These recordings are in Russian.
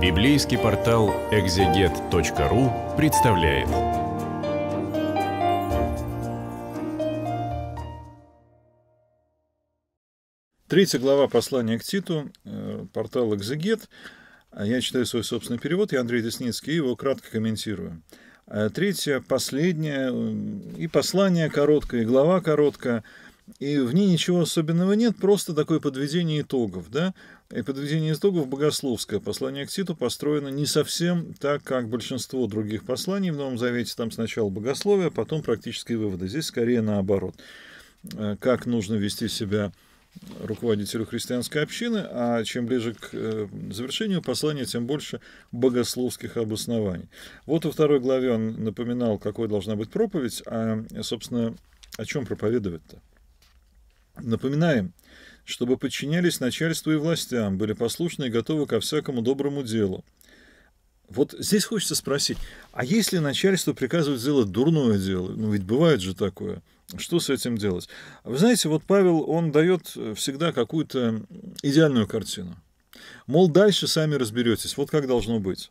Библейский портал экзегет.ру представляет. Третья глава послания к Титу, э, портал «Экзегет». А я читаю свой собственный перевод, я Андрей Десницкий, его кратко комментирую. Э, третья, последняя, э, и послание короткое, и глава короткая, и в ней ничего особенного нет, просто такое подведение итогов, да, и подведение итогов богословское. Послание к Титу построено не совсем так, как большинство других посланий в Новом Завете. Там сначала богословие, а потом практические выводы. Здесь скорее наоборот. Э, как нужно вести себя руководителю христианской общины, а чем ближе к э, завершению послания, тем больше богословских обоснований. Вот во второй главе он напоминал, какой должна быть проповедь, а, собственно, о чем проповедовать-то. Напоминаем, чтобы подчинялись начальству и властям, были послушны и готовы ко всякому доброму делу. Вот здесь хочется спросить, а если начальство приказывает сделать дурное дело, ну ведь бывает же такое, что с этим делать? Вы знаете, вот Павел, он дает э, всегда какую-то идеальную картину. Мол, дальше сами разберетесь, вот как должно быть.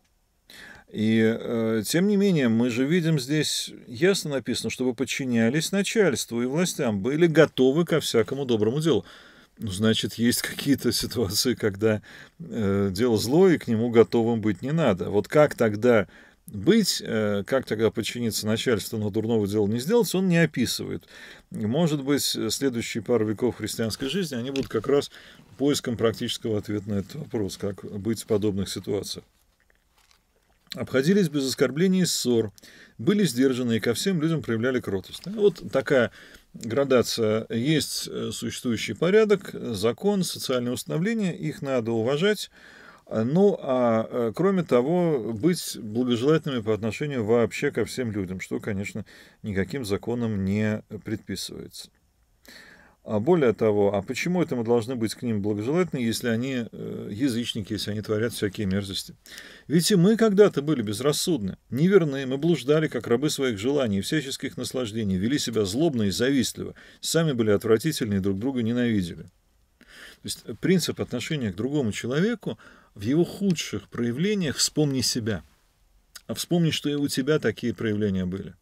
И э, тем не менее, мы же видим здесь ясно написано, чтобы подчинялись начальству и властям, были готовы ко всякому доброму делу. Ну, значит, есть какие-то ситуации, когда э, дело злое, и к нему готовым быть не надо. Вот как тогда быть, э, как тогда подчиниться начальству, но дурного дела не сделать, он не описывает. И, может быть, следующие пару веков христианской жизни, они будут как раз поиском практического ответа на этот вопрос, как быть в подобных ситуациях обходились без оскорблений и ссор, были сдержаны и ко всем людям проявляли кротость. Ну, вот такая градация. Есть э, существующий порядок, закон, социальные установления, их надо уважать. А, ну, а э, кроме того, быть благожелательными по отношению вообще ко всем людям, что, конечно, никаким законом не предписывается. А более того, а почему это мы должны быть к ним благожелательны, если они э, язычники, если они творят всякие мерзости? Ведь и мы когда-то были безрассудны, неверны, мы блуждали, как рабы своих желаний и всяческих наслаждений, вели себя злобно и завистливо, сами были отвратительны и друг друга ненавидели. То есть э, принцип отношения к другому человеку в его худших проявлениях «вспомни себя». А вспомни, что и у тебя такие проявления были.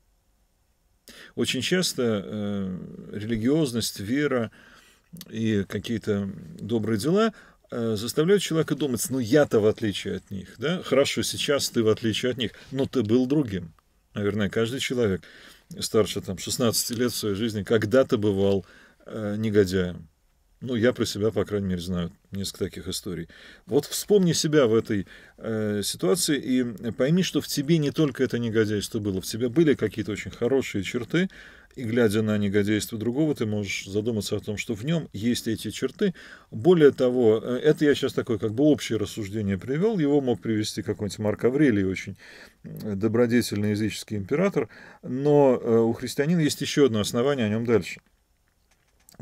Очень часто э, религиозность, вера и какие-то добрые дела э, заставляют человека думать, ну я-то в отличие от них, да, хорошо, сейчас ты в отличие от них, но ты был другим. Наверное, каждый человек старше там, 16 лет в своей жизни когда-то бывал э, негодяем. Ну, я про себя, по крайней мере, знаю несколько таких историй. Вот вспомни себя в этой э, ситуации и пойми, что в тебе не только это негодяйство было, в тебе были какие-то очень хорошие черты, и глядя на негодяйство другого, ты можешь задуматься о том, что в нем есть эти черты. Более того, э, это я сейчас такое как бы общее рассуждение привел, его мог привести какой-нибудь Марк Аврелий, очень добродетельный языческий император, но э, у христианина есть еще одно основание о нем дальше –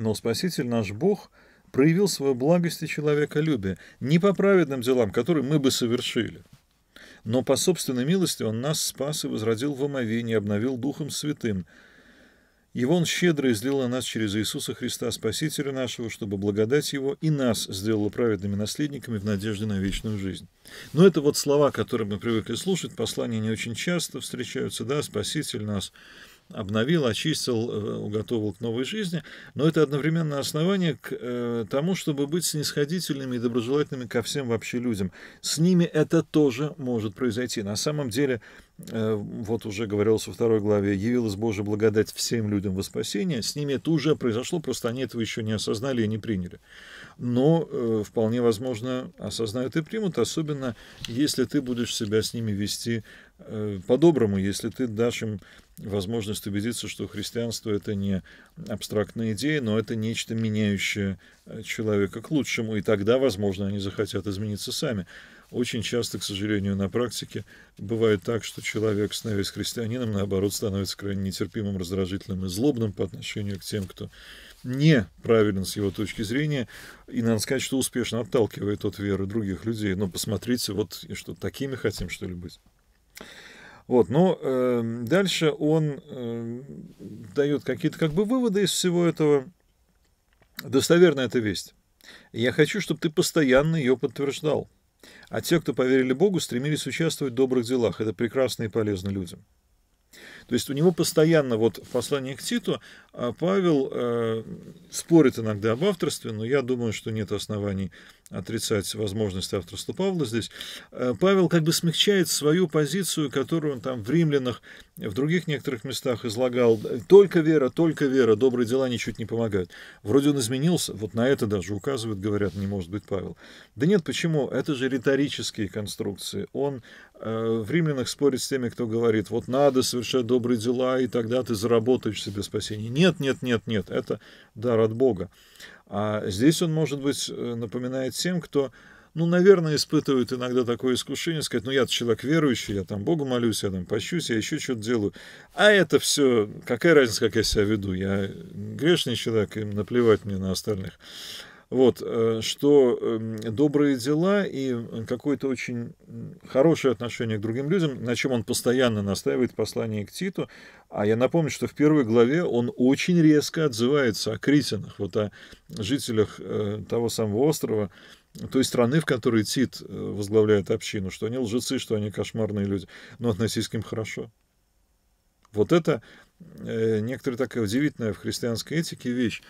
но Спаситель наш Бог проявил свою благость и человеколюбие не по праведным делам, которые мы бы совершили, но по собственной милости Он нас спас и возродил в омовении, обновил Духом Святым. Его Он щедро излил на нас через Иисуса Христа, Спасителя нашего, чтобы благодать Его и нас сделала праведными наследниками в надежде на вечную жизнь. Но это вот слова, которые мы привыкли слушать, послания не очень часто встречаются, да, Спаситель нас, обновил, очистил, э, уготовил к новой жизни, но это одновременно основание к э, тому, чтобы быть снисходительными и доброжелательными ко всем вообще людям. С ними это тоже может произойти. На самом деле, э, вот уже говорилось во второй главе, явилась Божья благодать всем людям во спасение, с ними это уже произошло, просто они этого еще не осознали и не приняли. Но вполне возможно осознают и примут, особенно если ты будешь себя с ними вести Э, по-доброму, если ты дашь им возможность убедиться, что христианство это не абстрактная идея, но это нечто меняющее э, человека к лучшему, и тогда, возможно, они захотят измениться сами. Очень часто, к сожалению, на практике бывает так, что человек, становясь христианином, наоборот, становится крайне нетерпимым, раздражительным и злобным по отношению к тем, кто неправилен с его точки зрения, и, надо сказать, что успешно отталкивает от веры других людей. Но посмотрите, вот что, такими хотим, что ли, быть? Вот, но ну, э, эм, дальше он э, дает какие-то как бы выводы из всего этого. Достоверная эта весть. я хочу, чтобы ты постоянно ее подтверждал. А те, кто поверили Богу, стремились участвовать в добрых делах. Это прекрасно и полезно людям. То есть у него постоянно вот в послании к Титу а Павел э, спорит иногда об авторстве, но я думаю, что нет оснований отрицать возможность авторства Павла здесь. Э, Павел как бы смягчает свою позицию, которую он там в римлянах, в других некоторых местах излагал. Только вера, только вера, добрые дела ничуть не помогают. Вроде он изменился, вот на это даже указывают, говорят, не может быть Павел. Да нет, почему? Это же риторические конструкции. Он э, в римлянах спорит с теми, кто говорит, вот надо совершать добрые дела, и тогда ты заработаешь себе спасение. Нет, нет, нет, нет, это дар от Бога. А здесь он, может быть, э, напоминает тем, кто, ну, наверное, испытывает иногда такое искушение, сказать, ну, я человек верующий, я там Богу молюсь, я там пощусь, я еще что-то делаю. А это все, какая разница, как я себя веду, я грешный человек, им наплевать мне на остальных. Вот, э, что эм, добрые дела и какое-то очень хорошее отношение к другим людям, на чем он постоянно настаивает в послании к Титу. А я напомню, что в первой главе он очень резко отзывается о критинах, вот о жителях э, того самого острова, той страны, в которой Тит э, возглавляет общину, что они лжецы, что они кошмарные люди, но относись к ним хорошо. Вот это некоторая такая удивительная в христианской этике вещь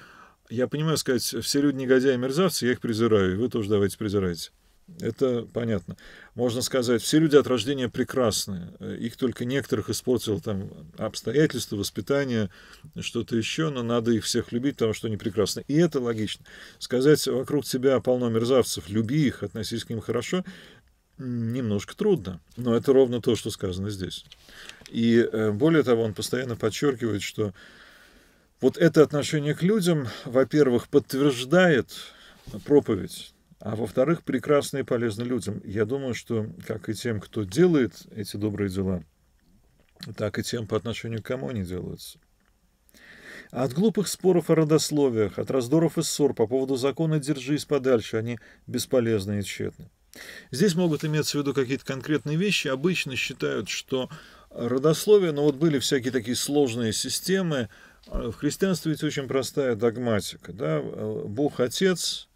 я понимаю сказать, все люди негодяи и мерзавцы, я их презираю, и вы тоже давайте презирайте. Это понятно. Можно сказать, все люди от рождения прекрасны. Э, их только некоторых испортил там обстоятельства, воспитание, что-то еще, но надо их всех любить, потому что они прекрасны. И это логично. Сказать, вокруг тебя полно мерзавцев, люби их, относись к ним хорошо, немножко трудно. Но это ровно то, что сказано здесь. И э, более того, он постоянно подчеркивает, что вот это отношение к людям, во-первых, подтверждает проповедь, а во-вторых, прекрасно и полезно людям. Я думаю, что как и тем, кто делает эти добрые дела, так и тем, по отношению к кому они делаются. от глупых споров о родословиях, от раздоров и ссор по поводу закона «держись подальше», они бесполезны и тщетны. Здесь могут иметься в виду какие-то конкретные вещи. Обычно считают, что родословие, но ну вот были всякие такие сложные системы, в христианстве ведь очень простая догматика. Да? Э, Бог Отец,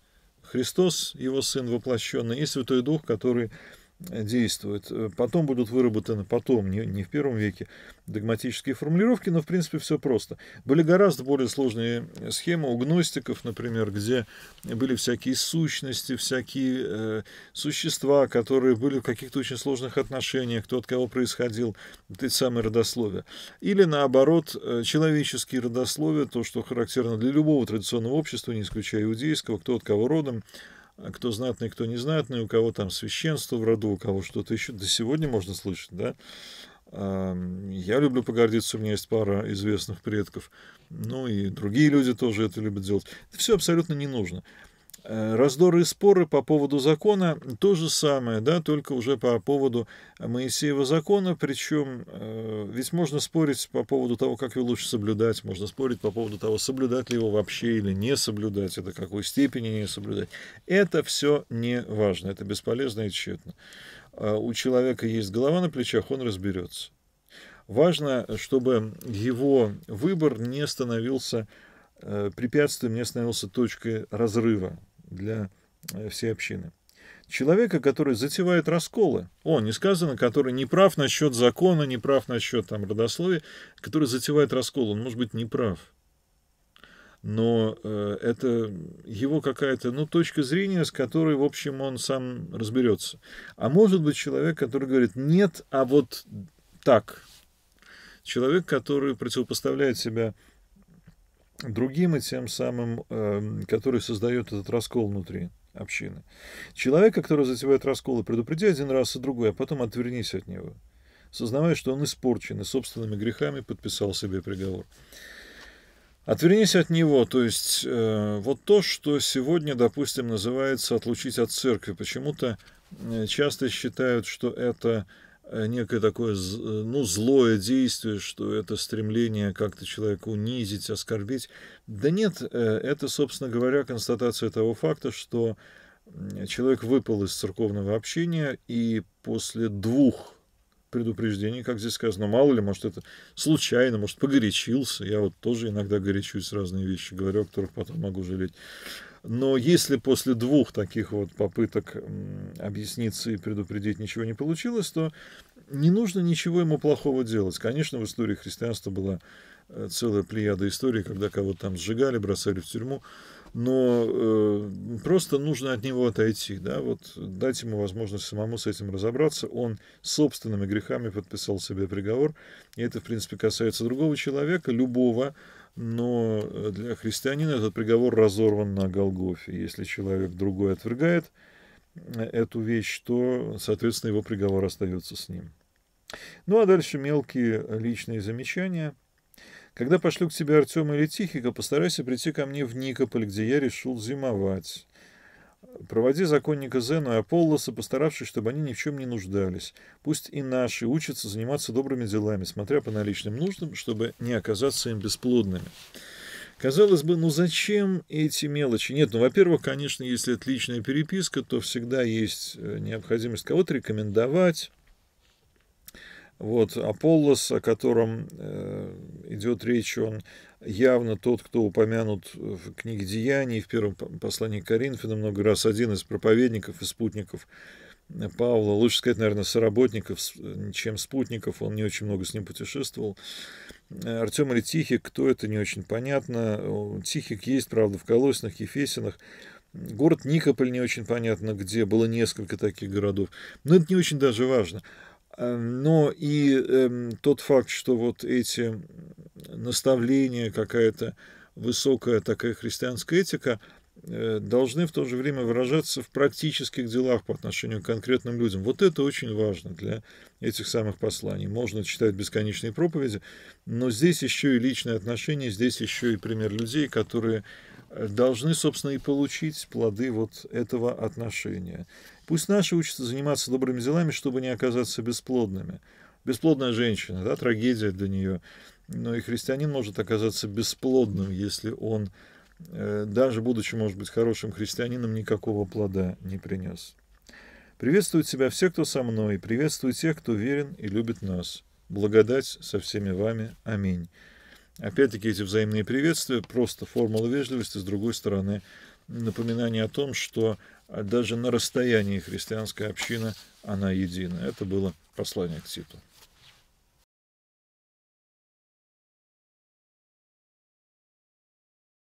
Христос, Его Сын воплощенный, и Святой Дух, который действует. Э, потом будут выработаны, потом, не, не в первом веке, догматические формулировки, но, в принципе, все просто. Были гораздо более сложные э, схемы у гностиков, например, где были всякие сущности, всякие э, существа, которые были в каких-то очень сложных отношениях, кто от кого происходил, вот эти самые родословия. Или, наоборот, э, человеческие родословия, то, что характерно для любого традиционного общества, не исключая иудейского, кто от кого родом, а кто знатный, кто не незнатный, у кого там священство в роду, у кого что-то еще. До сегодня можно слышать, да? Я люблю погордиться, у меня есть пара известных предков. Ну и другие люди тоже это любят делать. Это все абсолютно не нужно. Э, раздоры и споры по поводу закона то же самое, да, только уже по поводу Моисеева закона, причем э, ведь можно спорить по поводу того, как его лучше соблюдать, можно спорить по поводу того, соблюдать ли его вообще или не соблюдать, это какой степени не соблюдать. Это все не важно, это бесполезно и тщетно. Э, у человека есть голова на плечах, он разберется. Важно, чтобы его выбор не становился препятствием, не становился точкой разрыва для э, всей общины. Человека, который затевает расколы, о, не сказано, который не прав насчет закона, не прав насчет там, родословия, который затевает раскол, он может быть не прав. Но э, это его какая-то ну, точка зрения, с которой, в общем, он сам разберется. А может быть человек, который говорит, нет, а вот так. Человек, который противопоставляет себя другим и тем самым, эм, который создает этот раскол внутри общины. Человека, который затевает расколы, предупреди один раз и другой, а потом отвернись от него, сознавая, что он испорчен и собственными грехами подписал себе приговор. Отвернись от него, то есть э, вот то, что сегодня, допустим, называется отлучить от церкви. Почему-то э, часто считают, что это Э, некое такое э, ну, злое действие, что это стремление как-то человека унизить, оскорбить. Да нет, э, это, собственно говоря, констатация того факта, что человек выпал из церковного общения и после двух предупреждений, как здесь сказано, мало ли, может, это случайно, может, погорячился. Я вот тоже иногда горячусь, разные вещи говорю, о которых потом могу жалеть. Но если после двух таких вот попыток объясниться и предупредить ничего не получилось, то не нужно ничего ему плохого делать. Конечно, в истории христианства была э, целая плеяда истории, когда кого-то там сжигали, бросали в тюрьму, но э, просто нужно от него отойти, да, вот дать ему возможность самому с этим разобраться, он собственными грехами подписал себе приговор, и это, в принципе, касается другого человека, любого, но э, для христианина этот приговор разорван на Голгофе. Если человек другой отвергает э, эту вещь, то, соответственно, его приговор остается с ним. Ну а дальше мелкие э, личные замечания. Когда пошлю к тебе Артема или Тихика, постарайся прийти ко мне в Никополь, где я решил зимовать. Проводи законника Зену и Аполлоса, постаравшись, чтобы они ни в чем не нуждались. Пусть и наши учатся заниматься добрыми делами, смотря по наличным нуждам, чтобы не оказаться им бесплодными. Казалось бы, ну зачем эти мелочи? Нет, ну, во-первых, конечно, если это личная переписка, то всегда есть э, необходимость кого-то рекомендовать. Вот Аполлос, о котором э, идет речь, он явно тот, кто упомянут в книге Деяний, в первом послании к Коринфянам много раз, один из проповедников и спутников э, Павла, лучше сказать, наверное, соработников, э, чем спутников, он не очень много с ним путешествовал. Э, Артем или Тихик, кто это, не очень понятно. Тихик есть, правда, в Колосинах, Ефесинах. Город Никополь не очень понятно где, было несколько таких городов. Но это не очень даже важно. Эм, но и э, тот факт, что вот эти наставления, какая-то высокая такая христианская этика, э, должны в то же время выражаться в практических делах по отношению к конкретным людям. Вот это очень важно для этих самых посланий. Можно читать бесконечные проповеди, но здесь еще и личные отношения, здесь еще и пример людей, которые должны, собственно, и получить плоды вот этого отношения. Пусть наши учатся заниматься добрыми делами, чтобы не оказаться бесплодными. Бесплодная женщина, да, трагедия для нее. Но и христианин может оказаться бесплодным, если он, э, даже будучи, может быть, хорошим христианином, никакого плода не принес. Приветствую тебя все, кто со мной, приветствую тех, кто верен и любит нас. Благодать со всеми вами. Аминь. Опять-таки эти взаимные приветствия, просто формула вежливости, с другой стороны, напоминание о том, что а, даже на расстоянии христианская община, она едина. Это было послание к Титу.